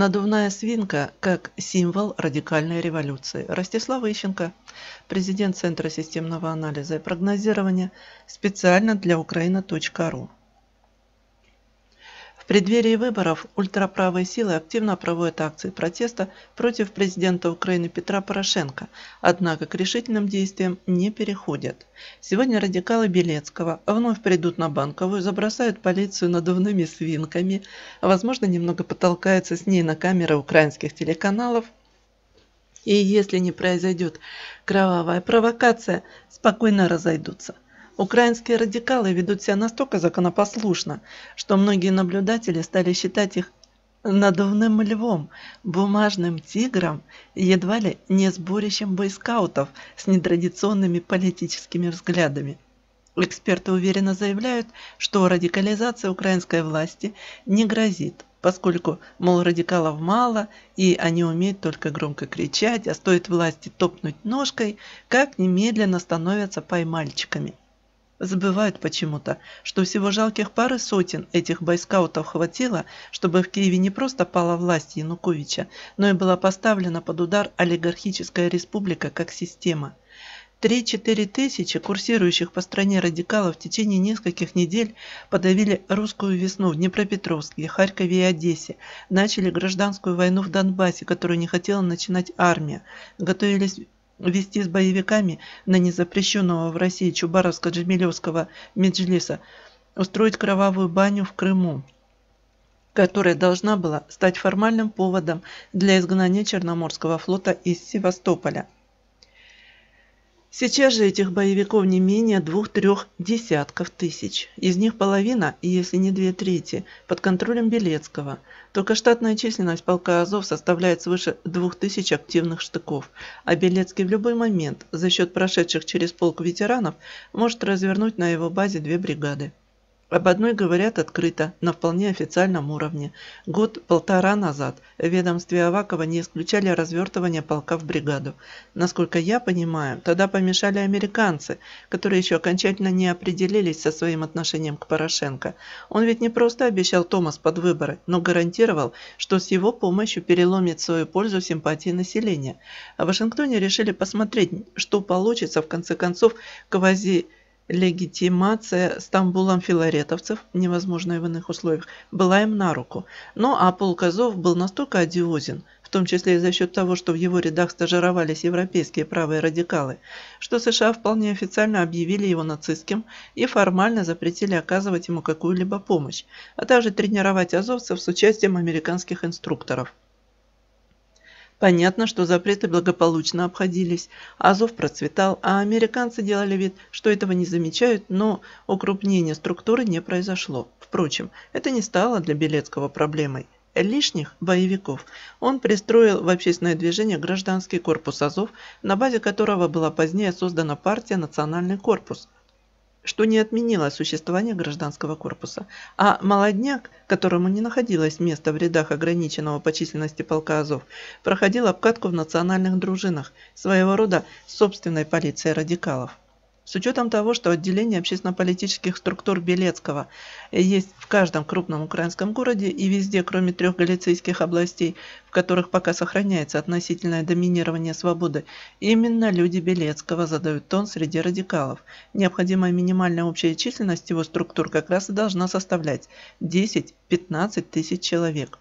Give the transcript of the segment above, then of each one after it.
Надувная свинка как символ радикальной революции. Ростислав Ищенко, президент Центра системного анализа и прогнозирования, специально для Украина.ру преддверии выборов ультраправые силы активно проводят акции протеста против президента Украины Петра Порошенко, однако к решительным действиям не переходят. Сегодня радикалы Белецкого вновь придут на Банковую, забросают полицию надувными свинками, возможно, немного потолкаются с ней на камеры украинских телеканалов, и если не произойдет кровавая провокация, спокойно разойдутся. Украинские радикалы ведут себя настолько законопослушно, что многие наблюдатели стали считать их надувным львом, бумажным тигром, едва ли не сборищем бойскаутов с нетрадиционными политическими взглядами. Эксперты уверенно заявляют, что радикализация украинской власти не грозит, поскольку, мол, радикалов мало, и они умеют только громко кричать, а стоит власти топнуть ножкой, как немедленно становятся поймальчиками. Забывают почему-то, что всего жалких пары сотен этих бойскаутов хватило, чтобы в Киеве не просто пала власть Януковича, но и была поставлена под удар олигархическая республика как система. 3-4 тысячи курсирующих по стране радикалов в течение нескольких недель подавили русскую весну в Днепропетровске, Харькове и Одессе, начали гражданскую войну в Донбассе, которую не хотела начинать армия, готовились Вести с боевиками на незапрещенного в России Чубаровско-Джемилевского Меджлиса, устроить кровавую баню в Крыму, которая должна была стать формальным поводом для изгнания Черноморского флота из Севастополя. Сейчас же этих боевиков не менее двух-трех десятков тысяч. Из них половина, и если не две трети, под контролем Белецкого. Только штатная численность полка Азов составляет свыше двух тысяч активных штыков, а Белецкий в любой момент за счет прошедших через полк ветеранов может развернуть на его базе две бригады. Об одной говорят открыто, на вполне официальном уровне. Год-полтора назад в ведомстве Авакова не исключали развертывание полка в бригаду. Насколько я понимаю, тогда помешали американцы, которые еще окончательно не определились со своим отношением к Порошенко. Он ведь не просто обещал Томас под выборы, но гарантировал, что с его помощью переломит свою пользу симпатии населения. А в Вашингтоне решили посмотреть, что получится в конце концов квази легитимация Стамбулом филаретовцев, невозможная в иных условиях, была им на руку. но ну, а Полказов был настолько одиозен, в том числе и за счет того, что в его рядах стажировались европейские правые радикалы, что США вполне официально объявили его нацистским и формально запретили оказывать ему какую-либо помощь, а также тренировать азовцев с участием американских инструкторов. Понятно, что запреты благополучно обходились. Азов процветал, а американцы делали вид, что этого не замечают, но укрупнение структуры не произошло. Впрочем, это не стало для Белецкого проблемой. Лишних боевиков он пристроил в общественное движение гражданский корпус Азов, на базе которого была позднее создана партия «Национальный корпус», что не отменило существование гражданского корпуса, а молодняк, которому не находилось места в рядах ограниченного по численности полка Азов, проходил обкатку в национальных дружинах, своего рода собственной полиции радикалов. С учетом того, что отделение общественно-политических структур Белецкого есть в каждом крупном украинском городе и везде, кроме трех галицийских областей, в которых пока сохраняется относительное доминирование свободы, именно люди Белецкого задают тон среди радикалов. Необходимая минимальная общая численность его структур как раз и должна составлять 10-15 тысяч человек.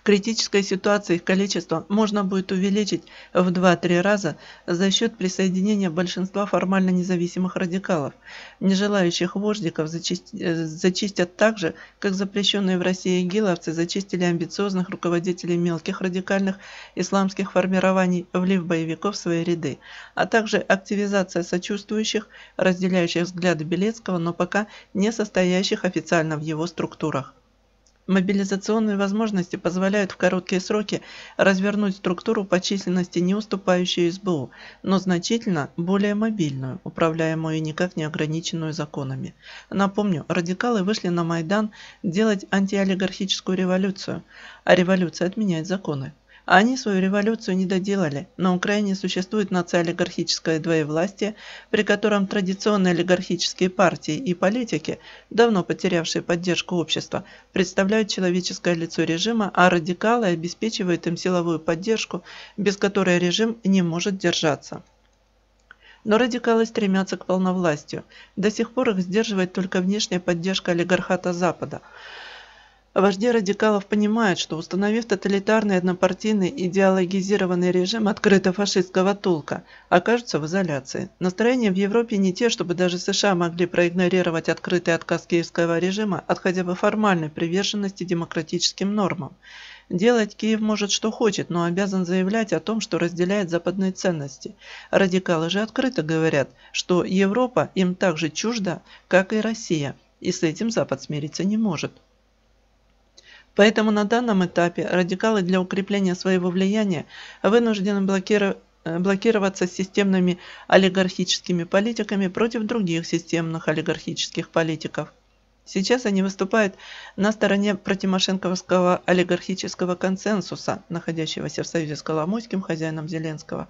В критической ситуации их количество можно будет увеличить в 2-3 раза за счет присоединения большинства формально независимых радикалов. Нежелающих вождиков зачисти... Э, зачистят так же, как запрещенные в России игиловцы зачистили амбициозных руководителей мелких радикальных исламских формирований, влив боевиков в свои ряды, а также активизация сочувствующих, разделяющих взгляды Белецкого, но пока не состоящих официально в его структурах. Мобилизационные возможности позволяют в короткие сроки развернуть структуру по численности, не уступающую СБУ, но значительно более мобильную, управляемую и никак не ограниченную законами. Напомню, радикалы вышли на Майдан делать антиолигархическую революцию, а революция отменяет законы. А они свою революцию не доделали. На Украине существует нациолигархическое двоевластие, при котором традиционные олигархические партии и политики, давно потерявшие поддержку общества, представляют человеческое лицо режима, а радикалы обеспечивают им силовую поддержку, без которой режим не может держаться. Но радикалы стремятся к полновластию. До сих пор их сдерживает только внешняя поддержка олигархата Запада – Вожди радикалов понимают, что установив тоталитарный однопартийный идеологизированный режим открыто-фашистского толка, окажутся в изоляции. Настроения в Европе не те, чтобы даже США могли проигнорировать открытый отказ киевского режима от хотя бы формальной приверженности демократическим нормам. Делать Киев может что хочет, но обязан заявлять о том, что разделяет западные ценности. Радикалы же открыто говорят, что Европа им так же чужда, как и Россия, и с этим Запад смириться не может. Поэтому на данном этапе радикалы для укрепления своего влияния вынуждены э, блокироваться системными олигархическими политиками против других системных олигархических политиков. Сейчас они выступают на стороне протимошенковского олигархического консенсуса, находящегося в союзе с Коломойским, хозяином Зеленского,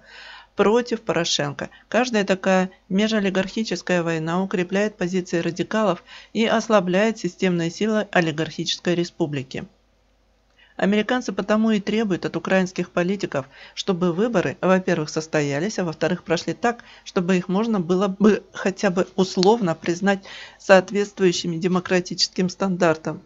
против Порошенко. Каждая такая межолигархическая война укрепляет позиции радикалов и ослабляет системные силы олигархической республики. Американцы потому и требуют от украинских политиков, чтобы выборы, во-первых, состоялись, а во-вторых, прошли так, чтобы их можно было бы хотя бы условно признать соответствующими демократическим стандартам.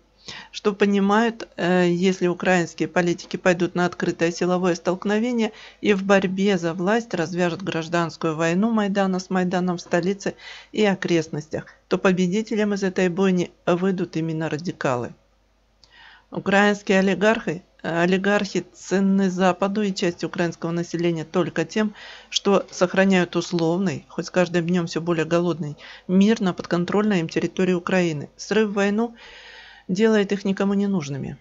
Что понимают, э, если украинские политики пойдут на открытое силовое столкновение и в борьбе за власть развяжут гражданскую войну Майдана с Майданом в столице и окрестностях, то победителем из этой бойни выйдут именно радикалы. Украинские олигархи, э, олигархи ценны Западу и части украинского населения только тем, что сохраняют условный, хоть с каждым днем все более голодный, мир на подконтрольной им территории Украины. Срыв войну делает их никому не нужными.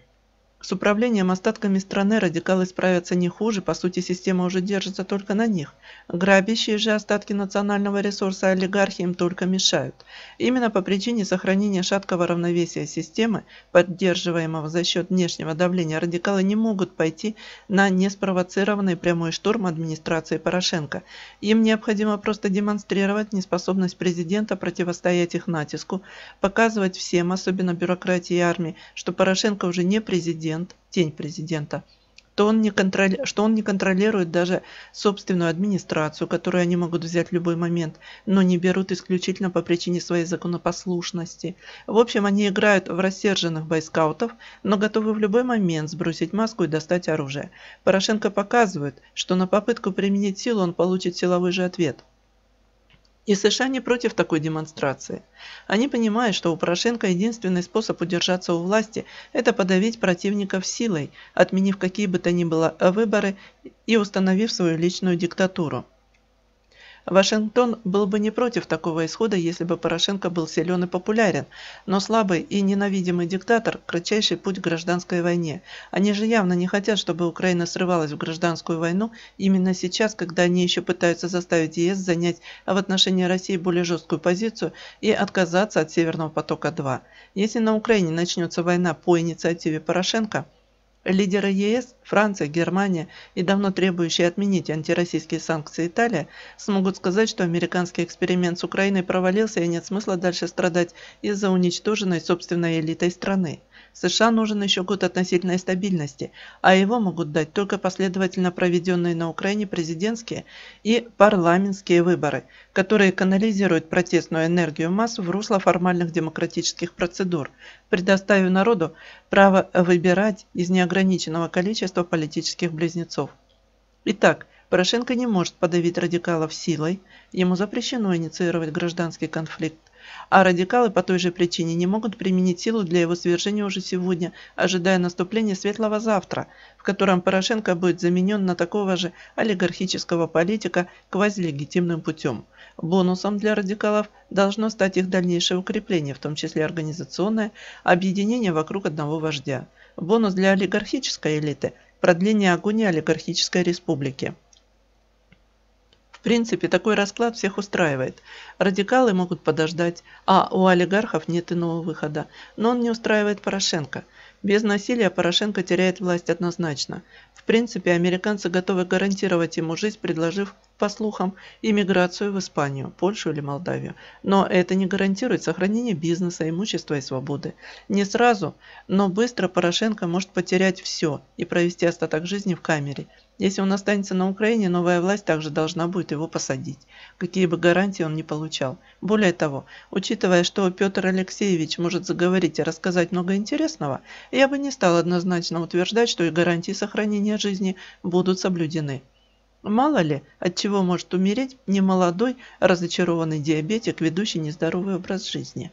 С управлением остатками страны радикалы справятся не хуже, по сути система уже держится только на них. Грабящие же остатки национального ресурса олигархи им только мешают. Именно по причине сохранения шаткого равновесия системы, поддерживаемого за счет внешнего давления, радикалы не могут пойти на неспровоцированный прямой штурм администрации Порошенко. Им необходимо просто демонстрировать неспособность президента противостоять их натиску, показывать всем, особенно бюрократии и армии, что Порошенко уже не президент, президент, тень президента, то он не контроль... что он не контролирует даже собственную администрацию, которую они могут взять в любой момент, но не берут исключительно по причине своей законопослушности. В общем, они играют в рассерженных бойскаутов, но готовы в любой момент сбросить маску и достать оружие. Порошенко показывает, что на попытку применить силу он получит силовой же ответ – и США не против такой демонстрации. Они понимают, что у Порошенко единственный способ удержаться у власти – это подавить противников силой, отменив какие бы то ни было выборы и установив свою личную диктатуру. Вашингтон был бы не против такого исхода, если бы Порошенко был силен и популярен, но слабый и ненавидимый диктатор – кратчайший путь к гражданской войне. Они же явно не хотят, чтобы Украина срывалась в гражданскую войну именно сейчас, когда они еще пытаются заставить ЕС занять в отношении России более жесткую позицию и отказаться от «Северного потока-2». Если на Украине начнется война по инициативе Порошенко – Лидеры ЕС, Франция, Германия и давно требующие отменить антироссийские санкции Италия смогут сказать, что американский эксперимент с Украиной провалился и нет смысла дальше страдать из-за уничтоженной собственной элитой страны. США нужен еще год относительной стабильности, а его могут дать только последовательно проведенные на Украине президентские и парламентские выборы, которые канализируют протестную энергию масс в русло формальных демократических процедур, предоставив народу право выбирать из неограниченного количества политических близнецов. Итак, Порошенко не может подавить радикалов силой, ему запрещено инициировать гражданский конфликт, а радикалы по той же причине не могут применить силу для его свержения уже сегодня, ожидая наступления светлого завтра, в котором Порошенко будет заменен на такого же олигархического политика квазилегитимным путем. Бонусом для радикалов должно стать их дальнейшее укрепление, в том числе организационное, объединение вокруг одного вождя. Бонус для олигархической элиты – продление агонии олигархической республики принципе, такой расклад всех устраивает. Радикалы могут подождать, а у олигархов нет иного выхода. Но он не устраивает Порошенко. Без насилия Порошенко теряет власть однозначно. В принципе, американцы готовы гарантировать ему жизнь, предложив по слухам, иммиграцию в Испанию, Польшу или Молдавию. Но это не гарантирует сохранение бизнеса, имущества и свободы. Не сразу, но быстро Порошенко может потерять все и провести остаток жизни в камере. Если он останется на Украине, новая власть также должна будет его посадить, какие бы гарантии он не получал. Более того, учитывая, что Петр Алексеевич может заговорить и рассказать много интересного, я бы не стал однозначно утверждать, что и гарантии сохранения жизни будут соблюдены. Мало ли, от чего может умереть немолодой разочарованный диабетик, ведущий нездоровый образ жизни.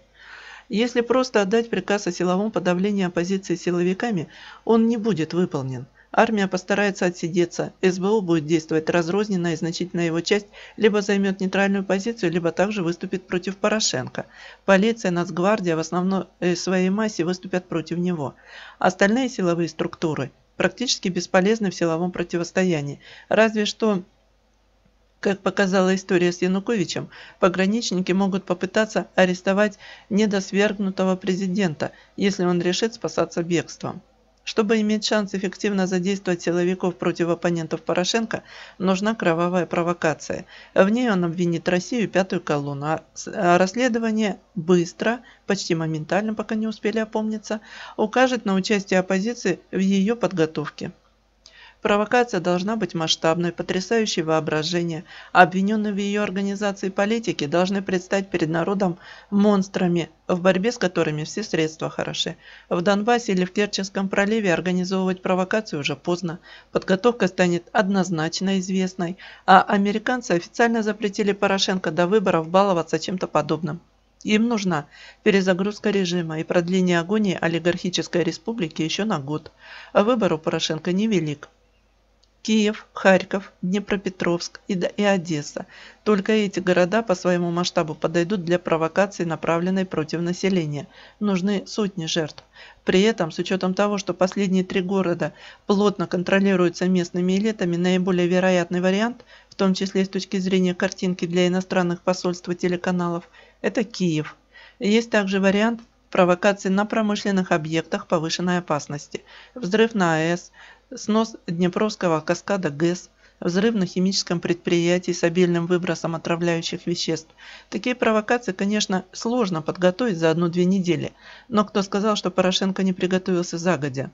Если просто отдать приказ о силовом подавлении оппозиции силовиками, он не будет выполнен. Армия постарается отсидеться, СБУ будет действовать разрозненно и значительная его часть либо займет нейтральную позицию, либо также выступит против Порошенко. Полиция, Нацгвардия в основной э, своей массе выступят против него. Остальные силовые структуры – практически бесполезны в силовом противостоянии, разве что как показала история с Януковичем, пограничники могут попытаться арестовать недосвергнутого президента, если он решит спасаться бегством. Чтобы иметь шанс эффективно задействовать силовиков против оппонентов Порошенко, нужна кровавая провокация. В ней он обвинит Россию пятую колонну. А, а расследование быстро, почти моментально, пока не успели опомниться, укажет на участие оппозиции в ее подготовке. Провокация должна быть масштабной, потрясающей воображение. обвиненные в ее организации политики должны предстать перед народом монстрами, в борьбе с которыми все средства хороши. В Донбассе или в Керченском проливе организовывать провокацию уже поздно. Подготовка станет однозначно известной, а американцы официально запретили Порошенко до выборов баловаться чем-то подобным. Им нужна перезагрузка режима и продление агонии олигархической республики еще на год. А выбор у Порошенко невелик. Киев, Харьков, Днепропетровск и, Одесса. Только эти города по своему масштабу подойдут для провокации, направленной против населения. Нужны сотни жертв. При этом, с учетом того, что последние три города плотно контролируются местными элитами, наиболее вероятный вариант, в том числе с точки зрения картинки для иностранных посольств и телеканалов, это Киев. Есть также вариант провокации на промышленных объектах повышенной опасности, взрыв на АЭС, Снос Днепровского каскада ГЭС, взрыв на химическом предприятии с обильным выбросом отравляющих веществ. Такие провокации, конечно, сложно подготовить за одну-две недели, но кто сказал, что Порошенко не приготовился загодя?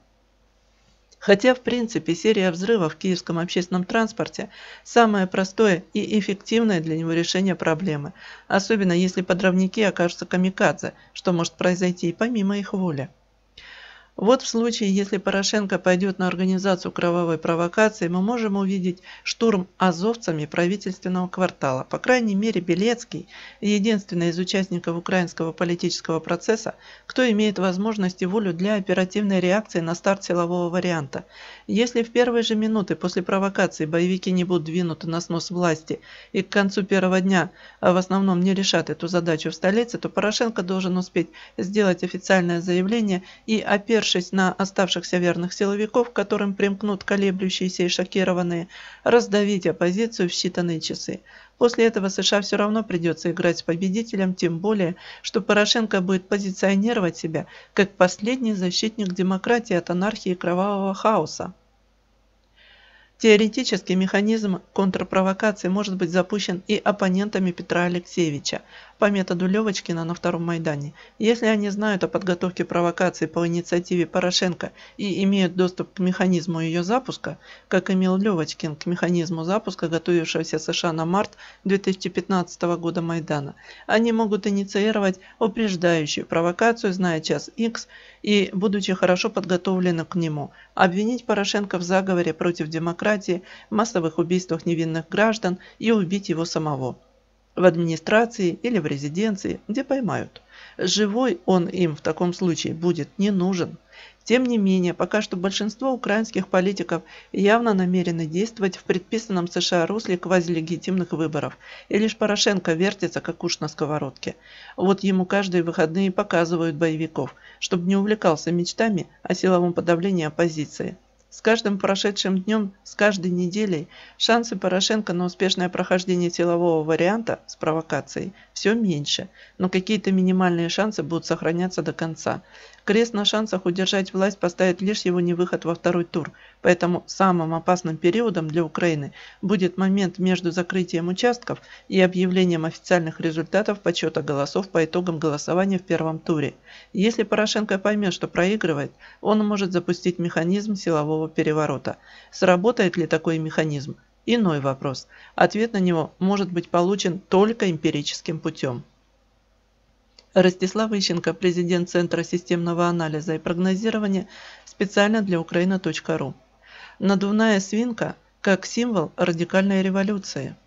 Хотя, в принципе, серия взрывов в киевском общественном транспорте – самое простое и эффективное для него решение проблемы, особенно если подрывники окажутся камикадзе, что может произойти и помимо их воли. Вот в случае, если Порошенко пойдет на организацию кровавой провокации, мы можем увидеть штурм азовцами правительственного квартала. По крайней мере, Белецкий, единственный из участников украинского политического процесса, кто имеет возможность и волю для оперативной реакции на старт силового варианта. Если в первые же минуты после провокации боевики не будут двинуты на снос власти и к концу первого дня в основном не решат эту задачу в столице, то Порошенко должен успеть сделать официальное заявление и опер Оглянувшись на оставшихся верных силовиков, которым примкнут колеблющиеся и шокированные, раздавить оппозицию в считанные часы. После этого США все равно придется играть с победителем, тем более, что Порошенко будет позиционировать себя как последний защитник демократии от анархии и кровавого хаоса. Теоретически механизм контрпровокации может быть запущен и оппонентами Петра Алексеевича, по методу Левочкина на Втором Майдане. Если они знают о подготовке провокации по инициативе Порошенко и имеют доступ к механизму ее запуска, как имел Левочкин к механизму запуска готовившегося США на март 2015 года Майдана, они могут инициировать упреждающую провокацию, зная час X и будучи хорошо подготовлены к нему, обвинить Порошенко в заговоре против демократии, массовых убийствах невинных граждан и убить его самого в администрации или в резиденции, где поймают. Живой он им в таком случае будет не нужен. Тем не менее, пока что большинство украинских политиков явно намерены действовать в предписанном США русле квазилегитимных выборов, и лишь Порошенко вертится, как уж на сковородке. Вот ему каждые выходные показывают боевиков, чтобы не увлекался мечтами о силовом подавлении оппозиции. С каждым прошедшим днем, с каждой неделей шансы Порошенко на успешное прохождение силового варианта с провокацией все меньше, но какие-то минимальные шансы будут сохраняться до конца. Крест на шансах удержать власть поставит лишь его невыход во второй тур, поэтому самым опасным периодом для Украины будет момент между закрытием участков и объявлением официальных результатов подсчета голосов по итогам голосования в первом туре. Если Порошенко поймет, что проигрывает, он может запустить механизм силового переворота. Сработает ли такой механизм? Иной вопрос. Ответ на него может быть получен только эмпирическим путем. Ростислав Ищенко, президент Центра системного анализа и прогнозирования, специально для Украина.ру. Надувная свинка как символ радикальной революции –